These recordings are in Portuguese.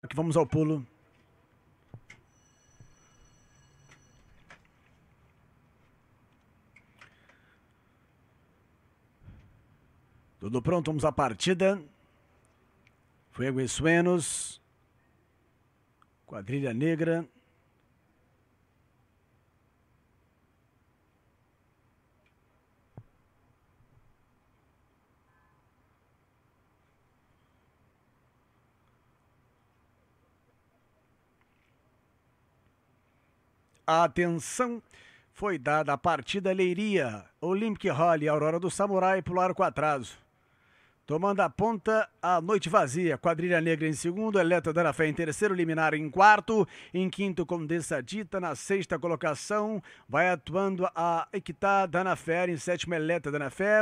Aqui vamos ao pulo. Tudo pronto, vamos à partida. Fuego e Suenos. Quadrilha Negra. a atenção foi dada à partida Leiria, Olympic Rally, Aurora do Samurai, pularam com atraso. Tomando a ponta, a noite vazia. Quadrilha Negra em segundo, Eletra da Fé em terceiro, Liminar em quarto. Em quinto, Condessa Dita. Na sexta colocação, vai atuando a Equitá Danafer. Em sétimo, Eletra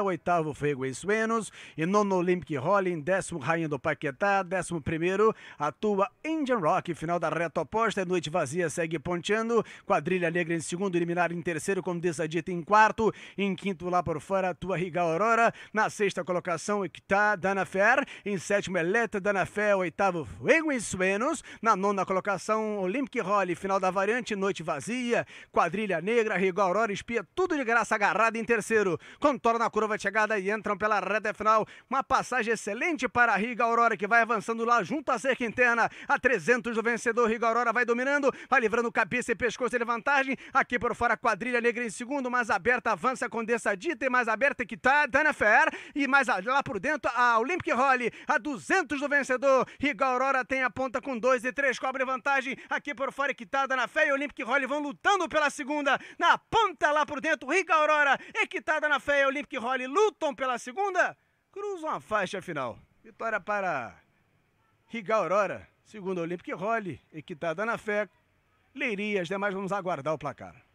o Oitavo, Fego em Suenos. E nono, Olympic rolling Em décimo, Rainha do Paquetá. Décimo primeiro, atua Indian Rock. Final da reta oposta, é noite vazia segue ponteando. Quadrilha Negra em segundo, Liminar em terceiro, Condessa Dita em quarto. Em quinto, lá por fora, atua Rigal Aurora. Na sexta colocação, Equitá Dana Danafer. Em sétimo é Dana Leto Danafer. Oitavo, Fuego e Suenos. Na nona colocação, Olympic Holly. Final da variante, Noite Vazia. Quadrilha Negra, Rigor, Aurora, Espia. Tudo de graça agarrado em terceiro. Contorna a curva de chegada e entram pela reta final. Uma passagem excelente para a Riga Aurora, que vai avançando lá junto à cerca interna. A 300 do vencedor, Riga Aurora vai dominando, vai livrando cabeça e pescoço de vantagem. Aqui por fora, quadrilha negra em segundo, mais aberta, avança Condessa Dita e mais aberta que tá Dana Fer. E mais lá por dentro, a Olympic Holly, a 200 do vencedor. Riga Aurora tem a ponta com 2 e 3, cobre vantagem aqui por fora, equitada na fé e Olympic Holly vão lutando pela segunda. Na ponta lá por dentro, Riga Aurora, equitada na fé e Olympic Holly lutam pela segunda, cruzam a faixa final. Vitória para Riga Aurora, segunda Olympic Holly, equitada na fé. Leiria, as demais vamos aguardar o placar.